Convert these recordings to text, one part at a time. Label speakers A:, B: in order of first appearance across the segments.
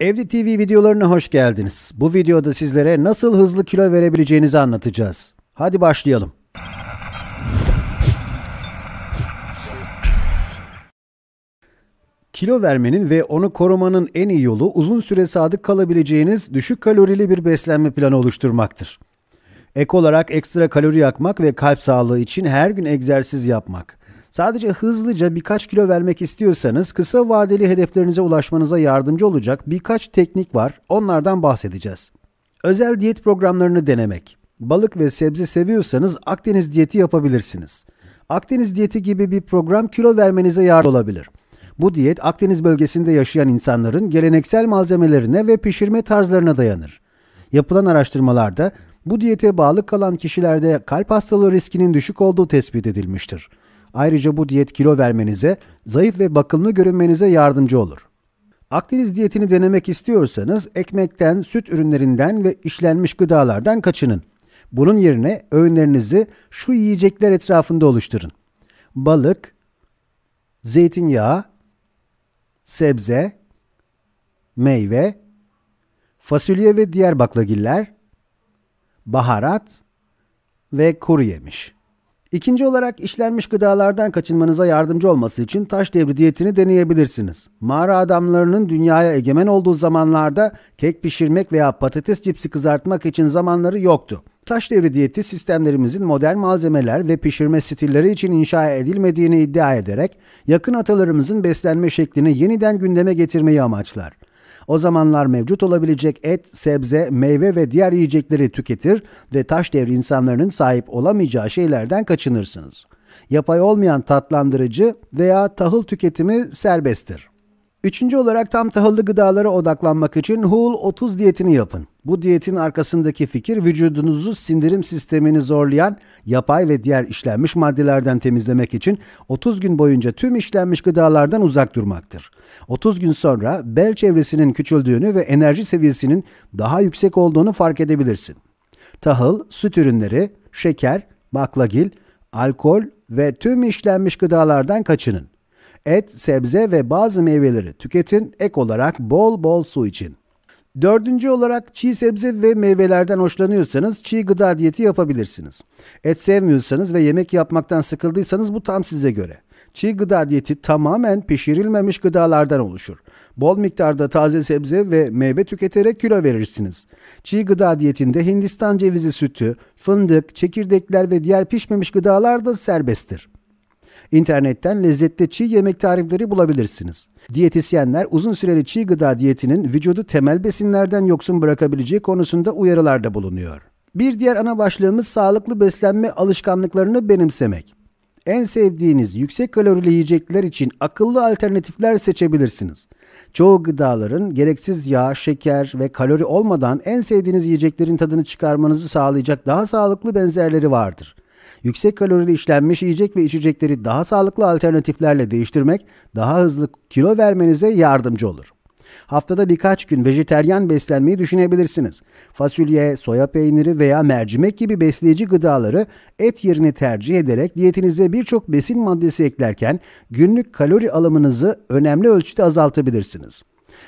A: Evli TV videolarına hoş geldiniz. Bu videoda sizlere nasıl hızlı kilo verebileceğinizi anlatacağız. Hadi başlayalım. Kilo vermenin ve onu korumanın en iyi yolu uzun süre sadık kalabileceğiniz düşük kalorili bir beslenme planı oluşturmaktır. Ek olarak ekstra kalori yakmak ve kalp sağlığı için her gün egzersiz yapmak. Sadece hızlıca birkaç kilo vermek istiyorsanız kısa vadeli hedeflerinize ulaşmanıza yardımcı olacak birkaç teknik var. Onlardan bahsedeceğiz. Özel diyet programlarını denemek. Balık ve sebze seviyorsanız Akdeniz diyeti yapabilirsiniz. Akdeniz diyeti gibi bir program kilo vermenize yardımcı olabilir. Bu diyet Akdeniz bölgesinde yaşayan insanların geleneksel malzemelerine ve pişirme tarzlarına dayanır. Yapılan araştırmalarda bu diyete bağlı kalan kişilerde kalp hastalığı riskinin düşük olduğu tespit edilmiştir. Ayrıca bu diyet kilo vermenize, zayıf ve bakımlı görünmenize yardımcı olur. Akdeniz diyetini denemek istiyorsanız ekmekten, süt ürünlerinden ve işlenmiş gıdalardan kaçının. Bunun yerine öğünlerinizi şu yiyecekler etrafında oluşturun. Balık, zeytinyağı, sebze, meyve, fasulye ve diğer baklagiller, baharat ve kuru yemiş. İkinci olarak işlenmiş gıdalardan kaçınmanıza yardımcı olması için taş devri diyetini deneyebilirsiniz. Mağara adamlarının dünyaya egemen olduğu zamanlarda kek pişirmek veya patates cipsi kızartmak için zamanları yoktu. Taş devri diyeti sistemlerimizin modern malzemeler ve pişirme stilleri için inşa edilmediğini iddia ederek yakın atalarımızın beslenme şeklini yeniden gündeme getirmeyi amaçlar. O zamanlar mevcut olabilecek et, sebze, meyve ve diğer yiyecekleri tüketir ve taş devri insanların sahip olamayacağı şeylerden kaçınırsınız. Yapay olmayan tatlandırıcı veya tahıl tüketimi serbesttir. Üçüncü olarak tam tahıllı gıdalara odaklanmak için Whole 30 diyetini yapın. Bu diyetin arkasındaki fikir vücudunuzu sindirim sistemini zorlayan yapay ve diğer işlenmiş maddelerden temizlemek için 30 gün boyunca tüm işlenmiş gıdalardan uzak durmaktır. 30 gün sonra bel çevresinin küçüldüğünü ve enerji seviyesinin daha yüksek olduğunu fark edebilirsin. Tahıl, süt ürünleri, şeker, baklagil, alkol ve tüm işlenmiş gıdalardan kaçının. Et, sebze ve bazı meyveleri tüketin. Ek olarak bol bol su için. Dördüncü olarak çiğ sebze ve meyvelerden hoşlanıyorsanız çiğ gıda diyeti yapabilirsiniz. Et sevmiyorsanız ve yemek yapmaktan sıkıldıysanız bu tam size göre. Çiğ gıda diyeti tamamen pişirilmemiş gıdalardan oluşur. Bol miktarda taze sebze ve meyve tüketerek kilo verirsiniz. Çiğ gıda diyetinde Hindistan cevizi sütü, fındık, çekirdekler ve diğer pişmemiş gıdalar da serbesttir. İnternetten lezzetli çiğ yemek tarifleri bulabilirsiniz. Diyetisyenler uzun süreli çiğ gıda diyetinin vücudu temel besinlerden yoksun bırakabileceği konusunda uyarılarda bulunuyor. Bir diğer ana başlığımız sağlıklı beslenme alışkanlıklarını benimsemek. En sevdiğiniz yüksek kalorili yiyecekler için akıllı alternatifler seçebilirsiniz. Çoğu gıdaların gereksiz yağ, şeker ve kalori olmadan en sevdiğiniz yiyeceklerin tadını çıkarmanızı sağlayacak daha sağlıklı benzerleri vardır. Yüksek kalorili işlenmiş yiyecek ve içecekleri daha sağlıklı alternatiflerle değiştirmek daha hızlı kilo vermenize yardımcı olur. Haftada birkaç gün vejeteryan beslenmeyi düşünebilirsiniz. Fasulye, soya peyniri veya mercimek gibi besleyici gıdaları et yerini tercih ederek diyetinize birçok besin maddesi eklerken günlük kalori alımınızı önemli ölçüde azaltabilirsiniz.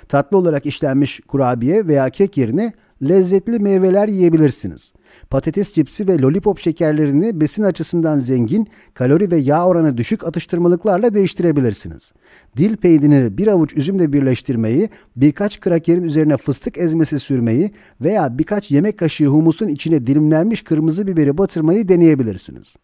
A: Tatlı olarak işlenmiş kurabiye veya kek yerine lezzetli meyveler yiyebilirsiniz patates cipsi ve lollipop şekerlerini besin açısından zengin, kalori ve yağ oranı düşük atıştırmalıklarla değiştirebilirsiniz. Dil peynirini bir avuç üzümle birleştirmeyi, birkaç krakerin üzerine fıstık ezmesi sürmeyi veya birkaç yemek kaşığı humusun içine dilimlenmiş kırmızı biberi batırmayı deneyebilirsiniz.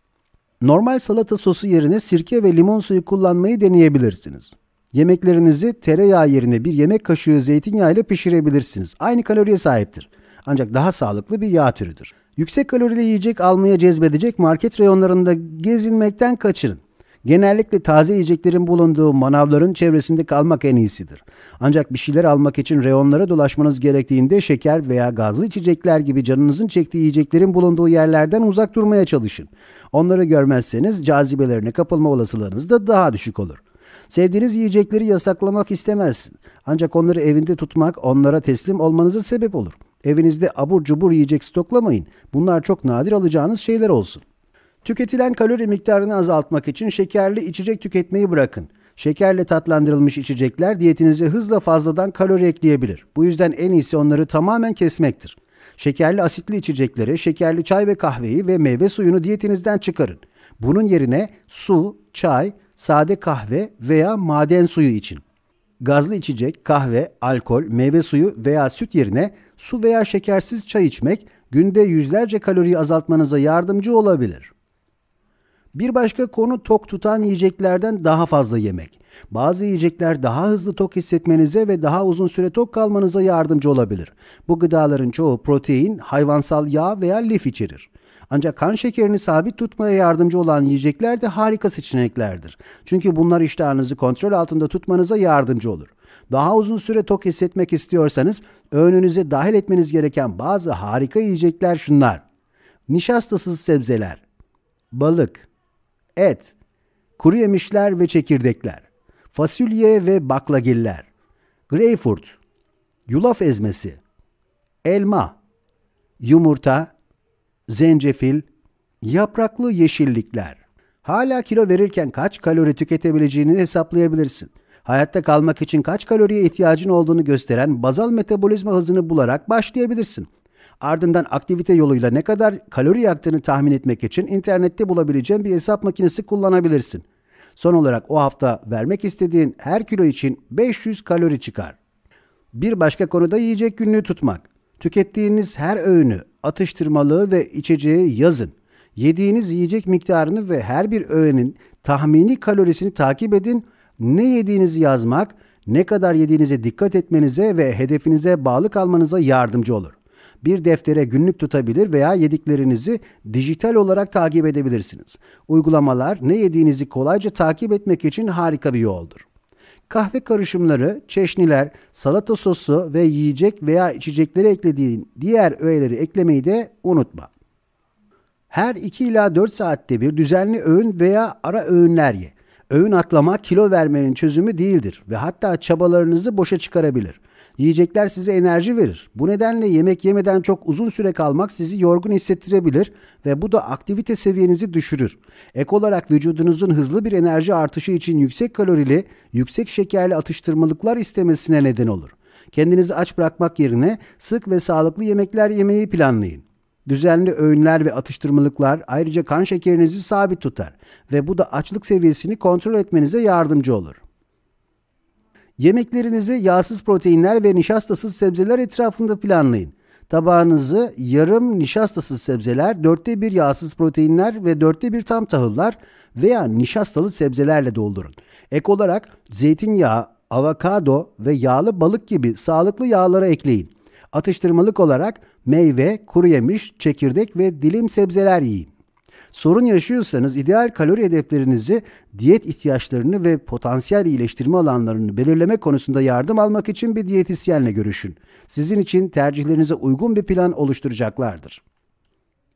A: Normal salata sosu yerine sirke ve limon suyu kullanmayı deneyebilirsiniz. Yemeklerinizi tereyağı yerine bir yemek kaşığı zeytinyağı ile pişirebilirsiniz. Aynı kaloriye sahiptir ancak daha sağlıklı bir yağ türüdür. Yüksek kalorili yiyecek almaya cezbedecek market reyonlarında gezinmekten kaçının. Genellikle taze yiyeceklerin bulunduğu manavların çevresinde kalmak en iyisidir. Ancak bir şeyler almak için reyonlara dolaşmanız gerektiğinde şeker veya gazlı içecekler gibi canınızın çektiği yiyeceklerin bulunduğu yerlerden uzak durmaya çalışın. Onları görmezseniz cazibelerine kapılma olasılığınız da daha düşük olur. Sevdiğiniz yiyecekleri yasaklamak istemezsin. Ancak onları evinde tutmak onlara teslim olmanıza sebep olur. Evinizde abur cubur yiyecek stoklamayın. Bunlar çok nadir alacağınız şeyler olsun. Tüketilen kalori miktarını azaltmak için şekerli içecek tüketmeyi bırakın. Şekerle tatlandırılmış içecekler diyetinize hızla fazladan kalori ekleyebilir. Bu yüzden en iyisi onları tamamen kesmektir. Şekerli asitli içecekleri, şekerli çay ve kahveyi ve meyve suyunu diyetinizden çıkarın. Bunun yerine su, çay, sade kahve veya maden suyu için. Gazlı içecek, kahve, alkol, meyve suyu veya süt yerine su veya şekersiz çay içmek günde yüzlerce kaloriyi azaltmanıza yardımcı olabilir. Bir başka konu tok tutan yiyeceklerden daha fazla yemek. Bazı yiyecekler daha hızlı tok hissetmenize ve daha uzun süre tok kalmanıza yardımcı olabilir. Bu gıdaların çoğu protein, hayvansal yağ veya lif içerir. Ancak kan şekerini sabit tutmaya yardımcı olan yiyecekler de harika seçeneklerdir. Çünkü bunlar iştahınızı kontrol altında tutmanıza yardımcı olur. Daha uzun süre tok hissetmek istiyorsanız öğününüze dahil etmeniz gereken bazı harika yiyecekler şunlar. Nişastasız sebzeler, balık, et, kuru yemişler ve çekirdekler, fasulye ve baklagiller, greyfurt, yulaf ezmesi, elma, yumurta, zencefil, yapraklı yeşillikler. Hala kilo verirken kaç kalori tüketebileceğini hesaplayabilirsin. Hayatta kalmak için kaç kaloriye ihtiyacın olduğunu gösteren bazal metabolizma hızını bularak başlayabilirsin. Ardından aktivite yoluyla ne kadar kalori yaktığını tahmin etmek için internette bulabileceğin bir hesap makinesi kullanabilirsin. Son olarak o hafta vermek istediğin her kilo için 500 kalori çıkar. Bir başka konuda yiyecek günlüğü tutmak. Tükettiğiniz her öğünü, atıştırmalığı ve içeceği yazın. Yediğiniz yiyecek miktarını ve her bir öğünün tahmini kalorisini takip edin ne yediğinizi yazmak, ne kadar yediğinize dikkat etmenize ve hedefinize bağlı kalmanıza yardımcı olur. Bir deftere günlük tutabilir veya yediklerinizi dijital olarak takip edebilirsiniz. Uygulamalar ne yediğinizi kolayca takip etmek için harika bir yoldur. Kahve karışımları, çeşniler, salata sosu ve yiyecek veya içecekleri eklediğin diğer öğeleri eklemeyi de unutma. Her 2 ila 4 saatte bir düzenli öğün veya ara öğünler ye. Öğün atlama kilo vermenin çözümü değildir ve hatta çabalarınızı boşa çıkarabilir. Yiyecekler size enerji verir. Bu nedenle yemek yemeden çok uzun süre kalmak sizi yorgun hissettirebilir ve bu da aktivite seviyenizi düşürür. Ek olarak vücudunuzun hızlı bir enerji artışı için yüksek kalorili, yüksek şekerli atıştırmalıklar istemesine neden olur. Kendinizi aç bırakmak yerine sık ve sağlıklı yemekler yemeyi planlayın. Düzenli öğünler ve atıştırmalıklar ayrıca kan şekerinizi sabit tutar ve bu da açlık seviyesini kontrol etmenize yardımcı olur. Yemeklerinizi yağsız proteinler ve nişastasız sebzeler etrafında planlayın. Tabağınızı yarım nişastasız sebzeler, dörtte bir yağsız proteinler ve dörtte bir tam tahıllar veya nişastalı sebzelerle doldurun. Ek olarak zeytinyağı, avokado ve yağlı balık gibi sağlıklı yağlara ekleyin. Atıştırmalık olarak meyve, kuru yemiş, çekirdek ve dilim sebzeler yiyin. Sorun yaşıyorsanız ideal kalori hedeflerinizi, diyet ihtiyaçlarını ve potansiyel iyileştirme alanlarını belirleme konusunda yardım almak için bir diyetisyenle görüşün. Sizin için tercihlerinize uygun bir plan oluşturacaklardır.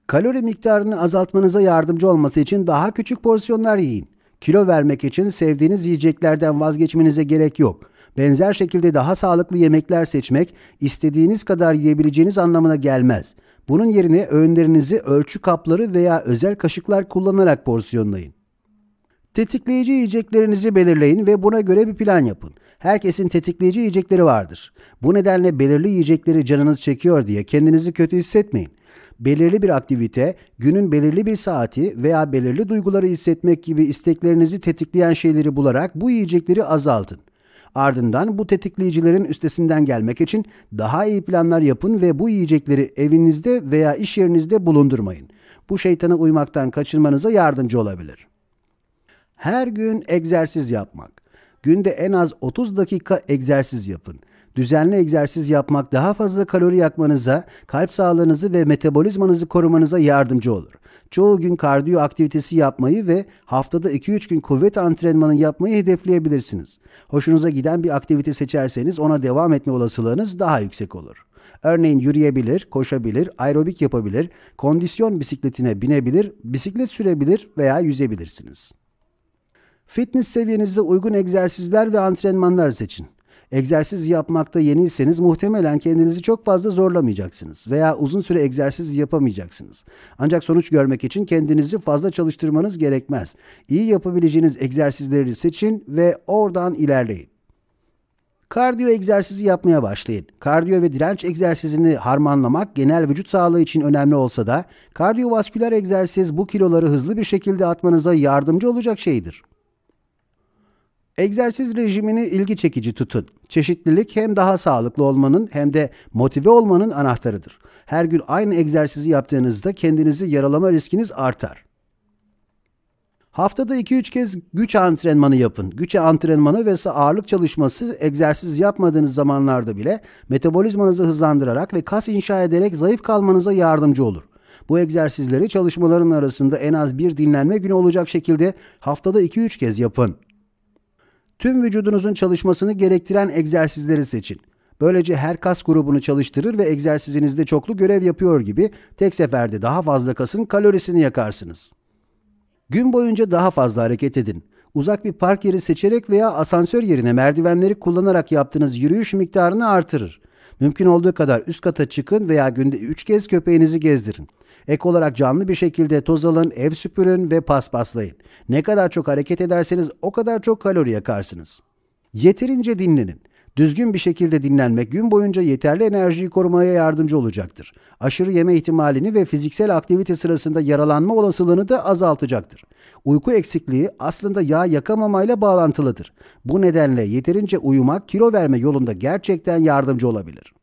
A: Kalori miktarını azaltmanıza yardımcı olması için daha küçük porsiyonlar yiyin. Kilo vermek için sevdiğiniz yiyeceklerden vazgeçmenize gerek yok. Benzer şekilde daha sağlıklı yemekler seçmek istediğiniz kadar yiyebileceğiniz anlamına gelmez. Bunun yerine öğünlerinizi ölçü kapları veya özel kaşıklar kullanarak porsiyonlayın. Tetikleyici yiyeceklerinizi belirleyin ve buna göre bir plan yapın. Herkesin tetikleyici yiyecekleri vardır. Bu nedenle belirli yiyecekleri canınız çekiyor diye kendinizi kötü hissetmeyin. Belirli bir aktivite, günün belirli bir saati veya belirli duyguları hissetmek gibi isteklerinizi tetikleyen şeyleri bularak bu yiyecekleri azaltın. Ardından bu tetikleyicilerin üstesinden gelmek için daha iyi planlar yapın ve bu yiyecekleri evinizde veya iş yerinizde bulundurmayın. Bu şeytana uymaktan kaçınmanıza yardımcı olabilir. Her gün egzersiz yapmak. Günde en az 30 dakika egzersiz yapın. Düzenli egzersiz yapmak daha fazla kalori yakmanıza, kalp sağlığınızı ve metabolizmanızı korumanıza yardımcı olur çoğu gün kardiyo aktivitesi yapmayı ve haftada 2-3 gün kuvvet antrenmanı yapmayı hedefleyebilirsiniz. Hoşunuza giden bir aktivite seçerseniz ona devam etme olasılığınız daha yüksek olur. Örneğin yürüyebilir, koşabilir, aerobik yapabilir, kondisyon bisikletine binebilir, bisiklet sürebilir veya yüzebilirsiniz. Fitness seviyenize uygun egzersizler ve antrenmanlar seçin. Egzersiz yapmakta yeniyseniz muhtemelen kendinizi çok fazla zorlamayacaksınız veya uzun süre egzersiz yapamayacaksınız. Ancak sonuç görmek için kendinizi fazla çalıştırmanız gerekmez. İyi yapabileceğiniz egzersizleri seçin ve oradan ilerleyin. Kardiyo egzersizi yapmaya başlayın. Kardiyo ve direnç egzersizini harmanlamak genel vücut sağlığı için önemli olsa da kardiyovasküler egzersiz bu kiloları hızlı bir şekilde atmanıza yardımcı olacak şeydir. Egzersiz rejimini ilgi çekici tutun. Çeşitlilik hem daha sağlıklı olmanın hem de motive olmanın anahtarıdır. Her gün aynı egzersizi yaptığınızda kendinizi yaralama riskiniz artar. Haftada 2-3 kez güç antrenmanı yapın. Güç antrenmanı ve ağırlık çalışması egzersiz yapmadığınız zamanlarda bile metabolizmanızı hızlandırarak ve kas inşa ederek zayıf kalmanıza yardımcı olur. Bu egzersizleri çalışmaların arasında en az bir dinlenme günü olacak şekilde haftada 2-3 kez yapın. Tüm vücudunuzun çalışmasını gerektiren egzersizleri seçin. Böylece her kas grubunu çalıştırır ve egzersizinizde çoklu görev yapıyor gibi tek seferde daha fazla kasın kalorisini yakarsınız. Gün boyunca daha fazla hareket edin. Uzak bir park yeri seçerek veya asansör yerine merdivenleri kullanarak yaptığınız yürüyüş miktarını artırır. Mümkün olduğu kadar üst kata çıkın veya günde 3 kez köpeğinizi gezdirin. Ek olarak canlı bir şekilde toz alın, ev süpürün ve paspaslayın. Ne kadar çok hareket ederseniz o kadar çok kalori yakarsınız. Yeterince dinlenin. Düzgün bir şekilde dinlenmek gün boyunca yeterli enerjiyi korumaya yardımcı olacaktır. Aşırı yeme ihtimalini ve fiziksel aktivite sırasında yaralanma olasılığını da azaltacaktır. Uyku eksikliği aslında yağ yakamamayla bağlantılıdır. Bu nedenle yeterince uyumak kilo verme yolunda gerçekten yardımcı olabilir.